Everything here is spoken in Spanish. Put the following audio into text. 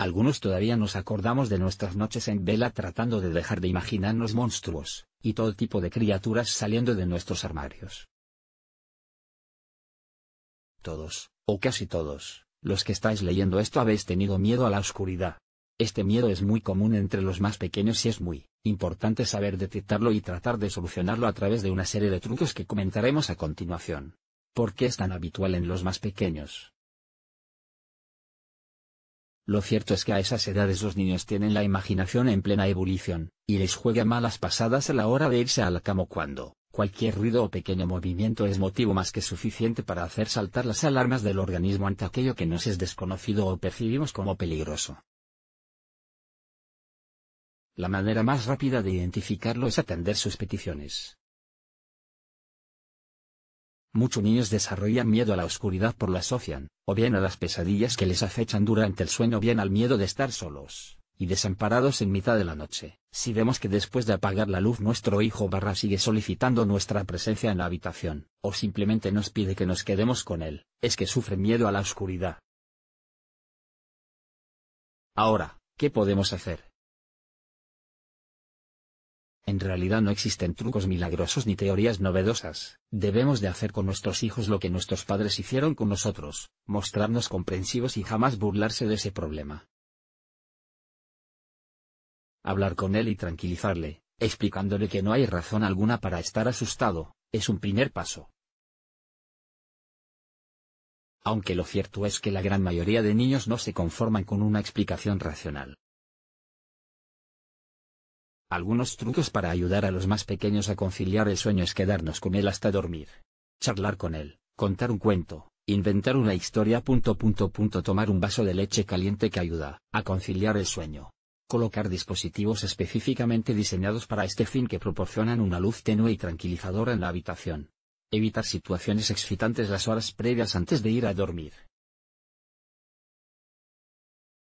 Algunos todavía nos acordamos de nuestras noches en vela tratando de dejar de imaginarnos monstruos, y todo tipo de criaturas saliendo de nuestros armarios. Todos, o casi todos, los que estáis leyendo esto habéis tenido miedo a la oscuridad. Este miedo es muy común entre los más pequeños y es muy importante saber detectarlo y tratar de solucionarlo a través de una serie de trucos que comentaremos a continuación. ¿Por qué es tan habitual en los más pequeños? Lo cierto es que a esas edades los niños tienen la imaginación en plena ebullición, y les juega malas pasadas a la hora de irse al cama cuando, cualquier ruido o pequeño movimiento es motivo más que suficiente para hacer saltar las alarmas del organismo ante aquello que nos es desconocido o percibimos como peligroso. La manera más rápida de identificarlo es atender sus peticiones. Muchos niños desarrollan miedo a la oscuridad por la asocian, o bien a las pesadillas que les acechan durante el sueño o bien al miedo de estar solos y desamparados en mitad de la noche. Si vemos que después de apagar la luz nuestro hijo barra sigue solicitando nuestra presencia en la habitación, o simplemente nos pide que nos quedemos con él, es que sufre miedo a la oscuridad. Ahora, ¿qué podemos hacer? En realidad no existen trucos milagrosos ni teorías novedosas. Debemos de hacer con nuestros hijos lo que nuestros padres hicieron con nosotros, mostrarnos comprensivos y jamás burlarse de ese problema. Hablar con él y tranquilizarle, explicándole que no hay razón alguna para estar asustado, es un primer paso. Aunque lo cierto es que la gran mayoría de niños no se conforman con una explicación racional. Algunos trucos para ayudar a los más pequeños a conciliar el sueño es quedarnos con él hasta dormir. Charlar con él, contar un cuento, inventar una historia. tomar un vaso de leche caliente que ayuda a conciliar el sueño. Colocar dispositivos específicamente diseñados para este fin que proporcionan una luz tenue y tranquilizadora en la habitación. Evitar situaciones excitantes las horas previas antes de ir a dormir.